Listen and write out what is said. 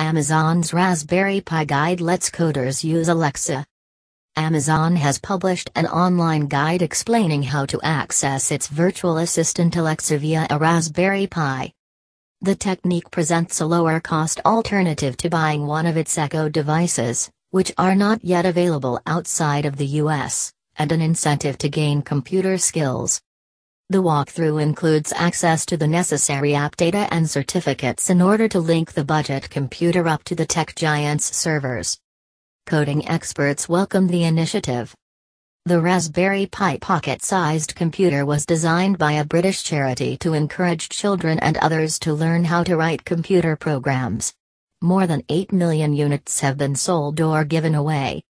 Amazon's Raspberry Pi guide lets coders use Alexa. Amazon has published an online guide explaining how to access its virtual assistant Alexa via a Raspberry Pi. The technique presents a lower cost alternative to buying one of its Echo devices, which are not yet available outside of the US, and an incentive to gain computer skills. The walkthrough includes access to the necessary app data and certificates in order to link the budget computer up to the tech giant's servers. Coding experts welcome the initiative. The Raspberry Pi pocket sized computer was designed by a British charity to encourage children and others to learn how to write computer programs. More than 8 million units have been sold or given away.